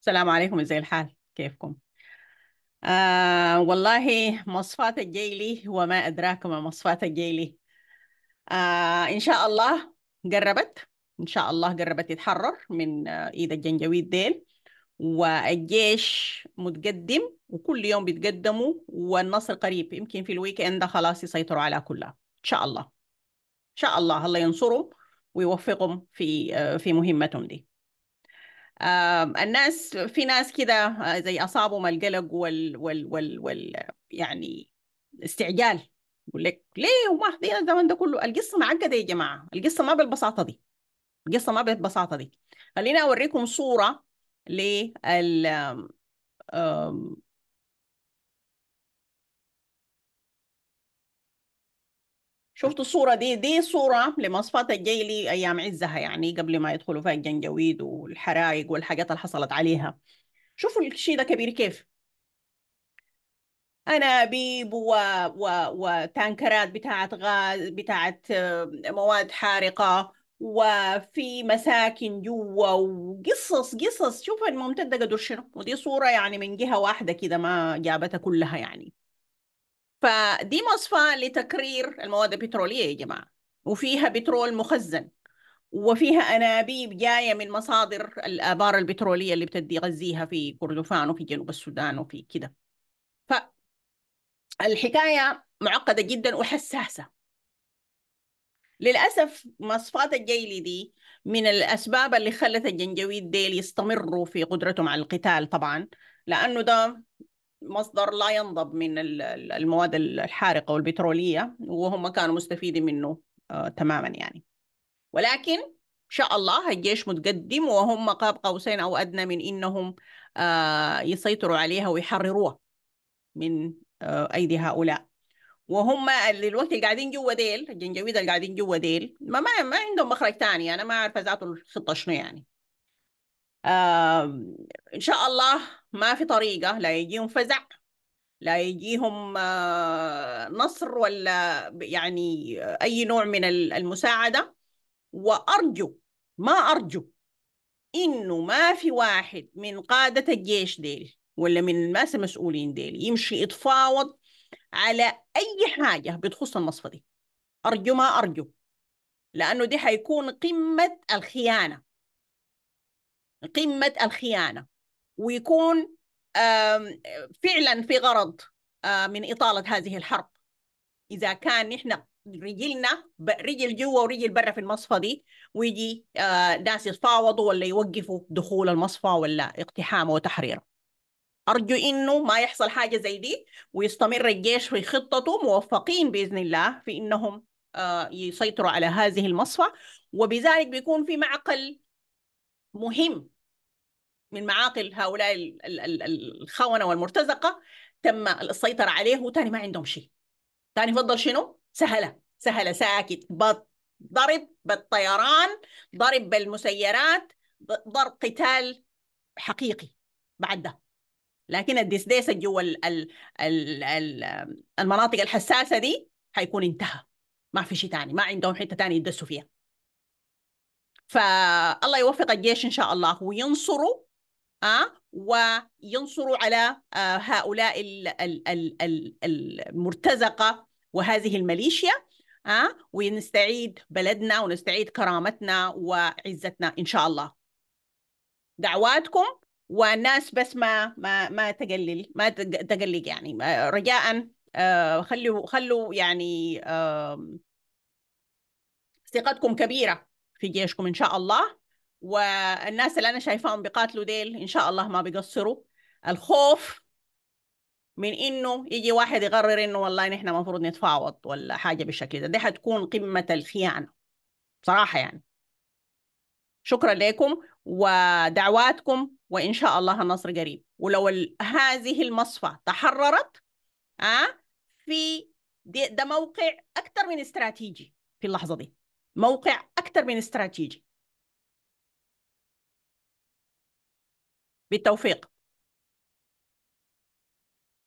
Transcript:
السلام عليكم ازي الحال كيفكم آه والله مصفات الجيلي وما أدراك ما مصفات الجيلي آه إن شاء الله قربت إن شاء الله قربت يتحرر من آه، إيد الجنجويد ديل والجيش متقدم وكل يوم بيتقدموا والنصر قريب يمكن في الويك اند خلاص يسيطروا على كلها إن شاء الله إن شاء الله الله ينصرهم ويوفقهم في آه، في مهمتهم دي الناس في ناس كده آه، زي اصابهم القلق وال, وال, وال, وال يعني استعجال يقول لك ليه وما حضينا الزمن ده كله القصه معقده يا جماعه القصه ما بالبساطه دي القصه ما بالبساطه دي خليني اوريكم صوره لل شفتوا الصورة دي دي صورة لمصفات الجيلي أيام عزها يعني قبل ما يدخلوا فيها الجنجويد والحرائق والحاجات اللي حصلت عليها شوفوا الشيء ده كبير كيف أنابيب و... و... وتانكرات بتاعت غاز بتاعت آه، مواد حارقة وفي مساكن جوا وقصص قصص شوف الممتدة قدر شنو ودي صورة يعني من جهة واحدة كده ما جابتها كلها يعني فدي مصفى لتكرير المواد البترولية يا جماعة وفيها بترول مخزن وفيها أنابيب جاية من مصادر الآبار البترولية اللي بتدي غزيها في كردفان وفي جنوب السودان وفي كده فالحكاية معقدة جدا وحساسة للأسف مصفات الجيلي دي من الأسباب اللي خلت الجنجويد ديل يستمروا في قدرتهم على القتال طبعا لأنه ده مصدر لا ينضب من المواد الحارقة والبترولية وهم كانوا مستفيدين منه آه، تماما يعني ولكن إن شاء الله الجيش متقدم وهم قاب قوسين أو أدنى من إنهم آه، يسيطروا عليها ويحرروها من آه، أيدي هؤلاء وهم الوقت اللي قاعدين جوا ديل الجنجويد اللي قاعدين جوا ديل ما ما, ما عندهم مخرج ثاني انا ما عارفه ذاته الخطه شنو يعني إن شاء الله ما في طريقة لا يجيهم فزع لا يجيهم آه، نصر ولا يعني آه، أي نوع من المساعدة وأرجو ما أرجو إنه ما في واحد من قادة الجيش ديل ولا من الناس المسؤولين ديل يمشي يتفاوض على أي حاجة بتخص النصفة دي أرجو ما أرجو لأنه دي حيكون قمة الخيانة قمة الخيانة ويكون فعلا في غرض من إطالة هذه الحرب إذا كان نحن رجلنا رجل جوا ورجل برا في المصفى دي ويجي ناس يتفاوضوا ولا يوقفوا دخول المصفى ولا اقتحامه وتحريره أرجو إنه ما يحصل حاجة زي دي ويستمر الجيش في خطته موفقين بإذن الله في إنهم يسيطروا على هذه المصفى وبذلك بيكون في معقل مهم من معاقل هؤلاء الخونه والمرتزقه تم السيطره عليه وتاني ما عندهم شيء تاني فضل شنو سهله سهله ساكت بط ضرب بالطيران ضرب بالمسيرات ضرب قتال حقيقي بعد ده لكن الديسديس جوا المناطق الحساسة دي حيكون انتهى ما في شيء تاني ما عندهم حتة ثانيه يدسوا فيها فالله يوفق الجيش إن شاء الله وينصره آه وينصروا على آه، هؤلاء المرتزقة وهذه الميليشيا آه ونستعيد بلدنا ونستعيد كرامتنا وعزتنا إن شاء الله دعواتكم والناس بس ما ما ما تقلل ما تقلق يعني رجاء آه، خلوا خلوا يعني ثقتكم كبيره في جيشكم إن شاء الله والناس اللي أنا شايفاهم بيقاتلوا ديل إن شاء الله ما بيقصروا الخوف من إنه يجي واحد يقرر إنه والله نحن المفروض نتفاوض ولا حاجة بالشكل ده دي حتكون قمة الخيانة بصراحة يعني شكرا لكم ودعواتكم وإن شاء الله النصر قريب ولو هذه المصفى تحررت آه في ده موقع أكثر من استراتيجي في اللحظة دي موقع اكثر من استراتيجي بالتوفيق